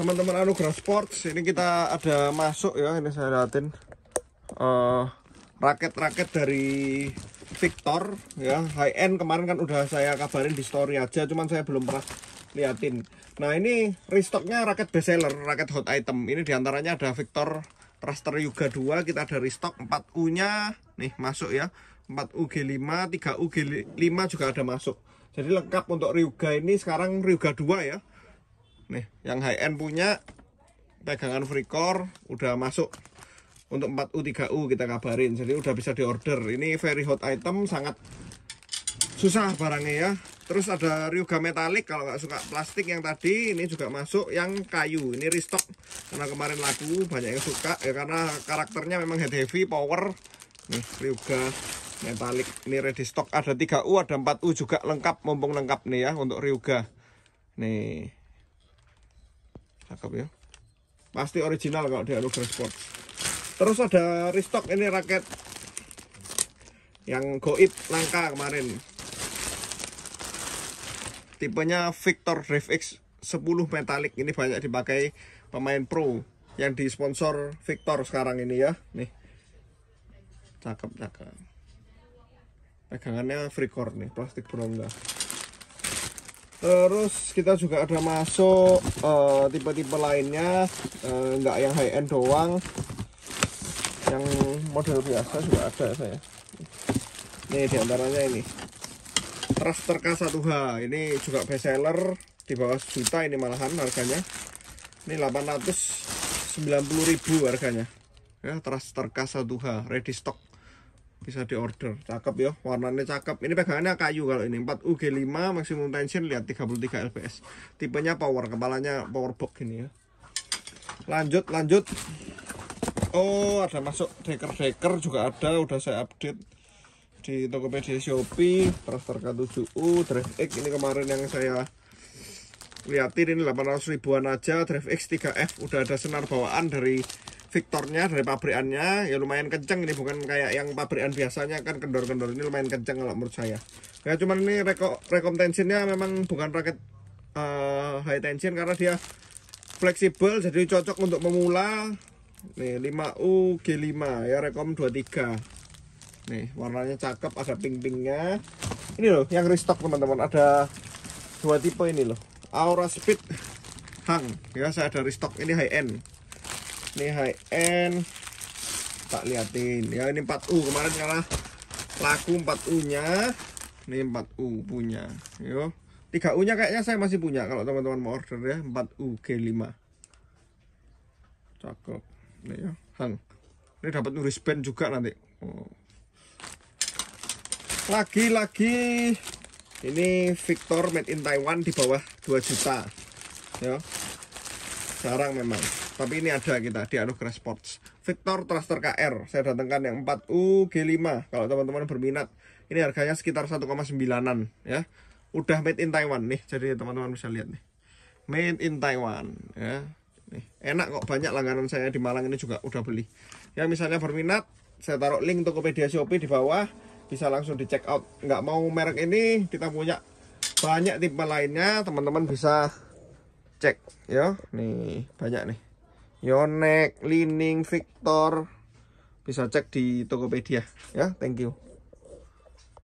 teman-teman Anugerah Sports ini kita ada masuk ya ini saya liatin eh, raket-raket uh, dari Victor ya high end kemarin kan udah saya kabarin di story aja cuman saya belum pernah liatin nah ini restocknya raket bestseller raket hot item ini diantaranya ada Victor raster Yuga 2 kita ada restock 4U nya nih masuk ya 4U G5 3U 5 juga ada masuk jadi lengkap untuk Ryuga ini sekarang Ryuga 2 ya nih yang high end punya pegangan free core udah masuk untuk 4U 3U kita kabarin jadi udah bisa diorder ini very hot item sangat susah barangnya ya terus ada Ryuga metalik kalau nggak suka plastik yang tadi ini juga masuk yang kayu ini restock karena kemarin laku banyak yang suka ya karena karakternya memang head heavy power nih Ryuga metalik ini ready stock ada 3U ada 4U juga lengkap mumpung lengkap nih ya untuk Ryuga nih cakep ya pasti original kalau di Anugerah Sport terus ada restock ini raket yang goib langka kemarin tipenya Victor Drive X 10 metalik ini banyak dipakai pemain pro yang disponsor Victor sekarang ini ya nih cakep cakep pegangannya free nih plastik berongga terus kita juga ada masuk eh, tipe-tipe uh, lainnya uh, yang high end doang yang model biasa juga ada saya Ini diantaranya ini Raster K1H ini juga best seller di bawah juta ini malahan harganya ini 890 ribu harganya ya Raster K1H ready stock bisa diorder cakep ya warnanya cakep ini pegangannya kayu kalau ini 4UG5 maksimum tension lihat 33 lps, tipenya power kepalanya power box ini ya lanjut lanjut oh ada masuk deker-deker juga ada udah saya update di Tokopedia Shopee Traster K7U Drive X ini kemarin yang saya lihatin ini 800 ribuan aja Drive X 3F udah ada senar bawaan dari Victornya dari pabrikannya ya lumayan kenceng ini bukan kayak yang pabrikan biasanya kan kendor-kendor ini lumayan kenceng kalau menurut saya ya cuman ini reko rekom tensionnya memang bukan raket uh, high tension karena dia fleksibel jadi cocok untuk pemula nih 5U G5 ya rekom 23 nih warnanya cakep ada pink-pinknya ini loh yang restock teman-teman ada dua tipe ini loh Aura Speed Hang ya saya ada restock ini high end ini high end tak liatin ya ini 4U kemarin kalah laku 4U nya ini 4U punya yo 3U nya kayaknya saya masih punya kalau teman-teman mau order ya 4U G5 cakep ini ya hang ini dapat nulis band juga nanti oh. lagi-lagi ini Victor made in Taiwan di bawah 2 juta ya Jarang memang. Tapi ini ada kita di Anugerah Sports. Victor Thruster KR. Saya datangkan yang 4U G5. Kalau teman-teman berminat, ini harganya sekitar 1,9-an ya. Udah made in Taiwan nih. Jadi teman-teman bisa lihat nih. Made in Taiwan ya. Nih, enak kok banyak langganan saya di Malang ini juga udah beli. ya misalnya berminat, saya taruh link Tokopedia Shopee di bawah, bisa langsung di check out. Nggak mau merek ini, kita punya banyak tipe lainnya, teman-teman bisa cek ya nih banyak nih Yonek, Lining, Victor bisa cek di Tokopedia ya thank you